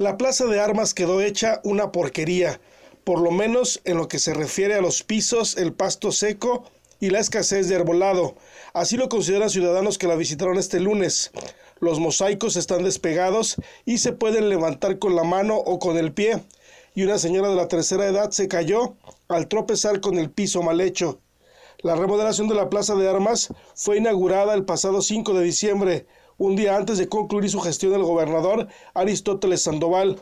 La plaza de armas quedó hecha una porquería, por lo menos en lo que se refiere a los pisos, el pasto seco y la escasez de arbolado. Así lo consideran ciudadanos que la visitaron este lunes. Los mosaicos están despegados y se pueden levantar con la mano o con el pie. Y una señora de la tercera edad se cayó al tropezar con el piso mal hecho. La remodelación de la Plaza de Armas fue inaugurada el pasado 5 de diciembre, un día antes de concluir su gestión el gobernador Aristóteles Sandoval.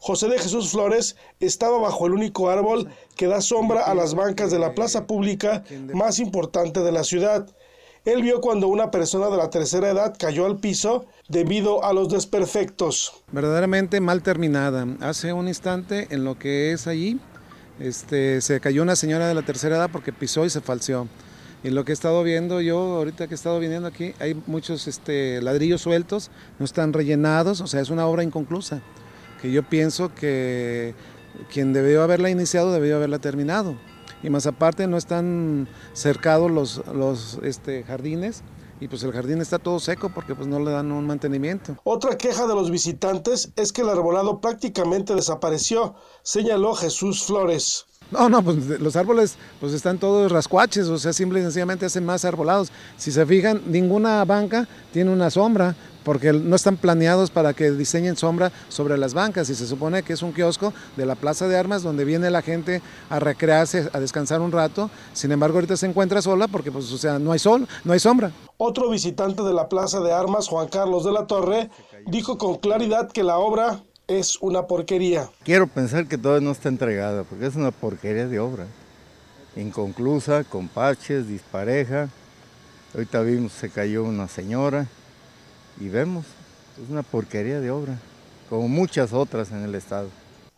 José de Jesús Flores estaba bajo el único árbol que da sombra a las bancas de la plaza pública más importante de la ciudad. Él vio cuando una persona de la tercera edad cayó al piso debido a los desperfectos. Verdaderamente mal terminada. Hace un instante en lo que es allí, este, se cayó una señora de la tercera edad porque pisó y se falseó. Y lo que he estado viendo yo, ahorita que he estado viniendo aquí, hay muchos este, ladrillos sueltos, no están rellenados, o sea, es una obra inconclusa, que yo pienso que quien debió haberla iniciado debió haberla terminado. Y más aparte no están cercados los, los este, jardines, y pues el jardín está todo seco porque pues no le dan un mantenimiento. Otra queja de los visitantes es que el arbolado prácticamente desapareció, señaló Jesús Flores. No, no, pues los árboles pues están todos rascuaches, o sea, simple y sencillamente hacen más arbolados. Si se fijan, ninguna banca tiene una sombra, porque no están planeados para que diseñen sombra sobre las bancas y se supone que es un kiosco de la Plaza de Armas donde viene la gente a recrearse, a descansar un rato, sin embargo ahorita se encuentra sola porque pues o sea, no hay sol, no hay sombra. Otro visitante de la Plaza de Armas, Juan Carlos de la Torre, dijo con claridad que la obra es una porquería. Quiero pensar que todavía no está entregada, porque es una porquería de obra. Inconclusa, con paches, dispareja. Ahorita vimos, se cayó una señora y vemos, es una porquería de obra, como muchas otras en el estado.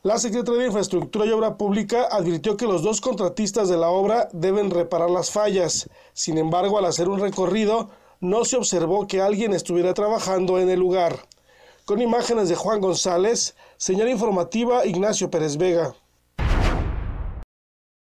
La Secretaría de Infraestructura y Obra Pública advirtió que los dos contratistas de la obra deben reparar las fallas. Sin embargo, al hacer un recorrido, no se observó que alguien estuviera trabajando en el lugar. Con imágenes de Juan González, señal informativa Ignacio Pérez Vega.